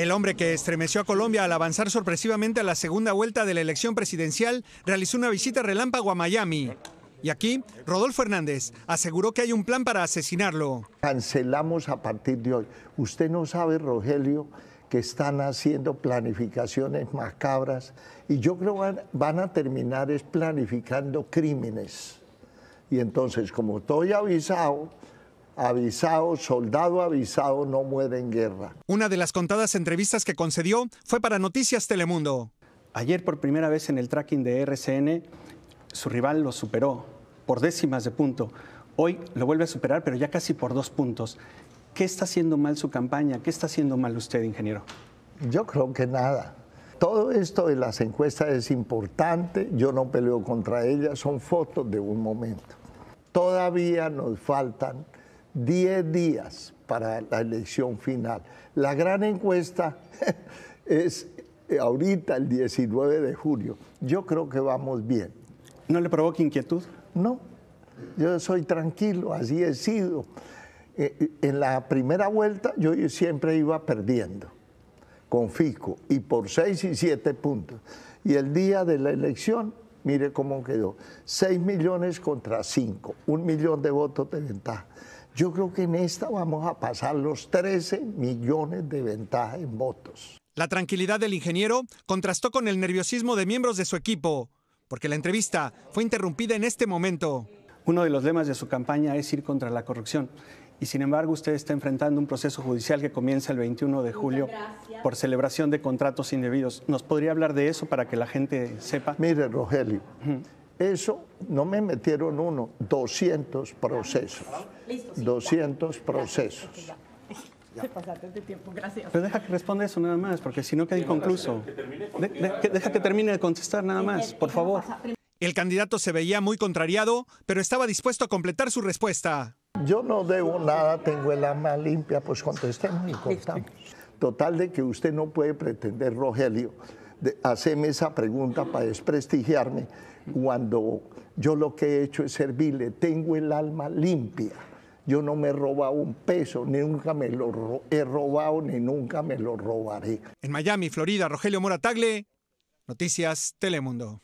El hombre que estremeció a Colombia al avanzar sorpresivamente a la segunda vuelta de la elección presidencial realizó una visita relámpago a Miami. Y aquí, Rodolfo Hernández aseguró que hay un plan para asesinarlo. Cancelamos a partir de hoy. Usted no sabe, Rogelio, que están haciendo planificaciones macabras y yo creo que van a terminar es planificando crímenes. Y entonces, como estoy avisado, avisado, soldado avisado no muere en guerra. Una de las contadas entrevistas que concedió fue para Noticias Telemundo. Ayer por primera vez en el tracking de RCN, su rival lo superó por décimas de punto. Hoy lo vuelve a superar, pero ya casi por dos puntos. ¿Qué está haciendo mal su campaña? ¿Qué está haciendo mal usted, ingeniero? Yo creo que nada. Todo esto de las encuestas es importante, yo no peleo contra ellas, son fotos de un momento. Todavía nos faltan 10 días para la elección final. La gran encuesta es eh, ahorita el 19 de julio. Yo creo que vamos bien. ¿No le provoca inquietud? No, yo soy tranquilo, así he sido. Eh, eh, en la primera vuelta yo siempre iba perdiendo con Fico y por 6 y 7 puntos. Y el día de la elección, mire cómo quedó, 6 millones contra 5, un millón de votos de ventaja. Yo creo que en esta vamos a pasar los 13 millones de ventaja en votos. La tranquilidad del ingeniero contrastó con el nerviosismo de miembros de su equipo, porque la entrevista fue interrumpida en este momento. Uno de los lemas de su campaña es ir contra la corrupción y sin embargo usted está enfrentando un proceso judicial que comienza el 21 de julio por celebración de contratos indebidos. ¿Nos podría hablar de eso para que la gente sepa? Mire, Rogelio, eso no me metieron uno, 200 procesos. 200 procesos. Ya. gracias. Pero deja que responda eso nada más, porque si no queda inconcluso. deja que termine de contestar nada más, por favor. El candidato se veía muy contrariado, pero estaba dispuesto a completar su respuesta. Yo no debo nada, tengo el alma limpia, pues contestemos y contamos. Total de que usted no puede pretender, Rogelio, haceme esa pregunta para desprestigiarme, cuando yo lo que he hecho es servirle, tengo el alma limpia. Yo no me he robado un peso, ni nunca me lo he robado, ni nunca me lo robaré. En Miami, Florida, Rogelio Moratagle, Noticias Telemundo.